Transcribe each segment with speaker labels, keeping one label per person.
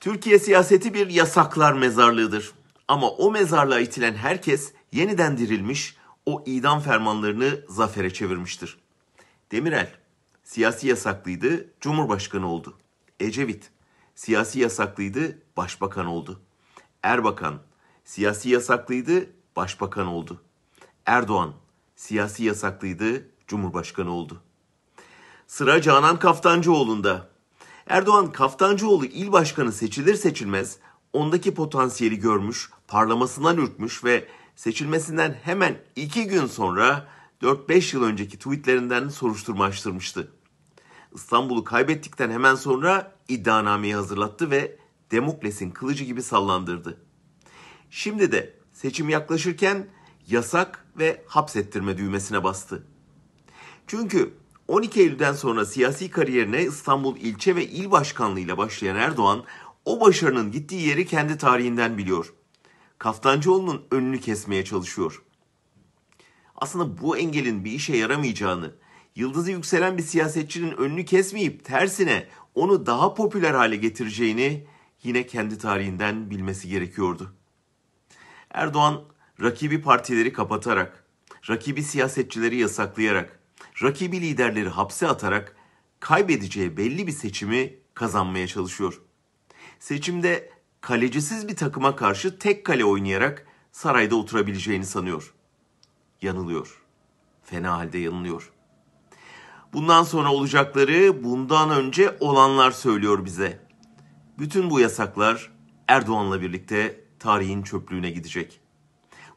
Speaker 1: Türkiye siyaseti bir yasaklar mezarlığıdır. Ama o mezarlığa itilen herkes yeniden dirilmiş, o idam fermanlarını zafere çevirmiştir. Demirel siyasi yasaklıydı, cumhurbaşkanı oldu. Ecevit siyasi yasaklıydı, başbakan oldu. Erbakan siyasi yasaklıydı, başbakan oldu. Erdoğan siyasi yasaklıydı, cumhurbaşkanı oldu. Sıra Canan Kaftancıoğlu'nda Erdoğan Kaftancıoğlu il başkanı seçilir seçilmez ondaki potansiyeli görmüş, parlamasından ürkmüş ve seçilmesinden hemen iki gün sonra 4-5 yıl önceki tweetlerinden soruşturma açtırmıştı. İstanbul'u kaybettikten hemen sonra iddianameyi hazırlattı ve Demokles'in kılıcı gibi sallandırdı. Şimdi de seçim yaklaşırken yasak ve hapsettirme düğmesine bastı. Çünkü 12 Eylül'den sonra siyasi kariyerine İstanbul ilçe ve il başkanlığıyla başlayan Erdoğan, o başarının gittiği yeri kendi tarihinden biliyor. Kaftancıoğlu'nun önünü kesmeye çalışıyor. Aslında bu engelin bir işe yaramayacağını, yıldızı yükselen bir siyasetçinin önünü kesmeyip tersine onu daha popüler hale getireceğini yine kendi tarihinden bilmesi gerekiyordu. Erdoğan rakibi partileri kapatarak, rakibi siyasetçileri yasaklayarak, rakibi liderleri hapse atarak kaybedeceği belli bir seçimi kazanmaya çalışıyor. Seçimde kalecisiz bir takıma karşı tek kale oynayarak sarayda oturabileceğini sanıyor. Yanılıyor. Fena halde yanılıyor. Bundan sonra olacakları bundan önce olanlar söylüyor bize. Bütün bu yasaklar Erdoğan'la birlikte tarihin çöplüğüne gidecek.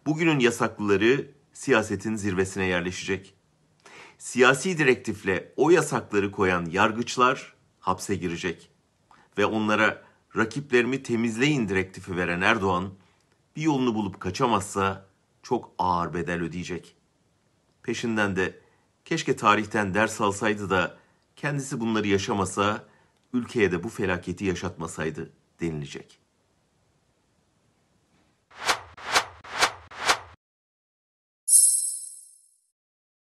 Speaker 1: Bugünün yasaklıları siyasetin zirvesine yerleşecek. Siyasi direktifle o yasakları koyan yargıçlar hapse girecek ve onlara rakiplerimi temizleyin direktifi veren Erdoğan bir yolunu bulup kaçamazsa çok ağır bedel ödeyecek. Peşinden de keşke tarihten ders alsaydı da kendisi bunları yaşamasa, ülkeye de bu felaketi yaşatmasaydı denilecek.''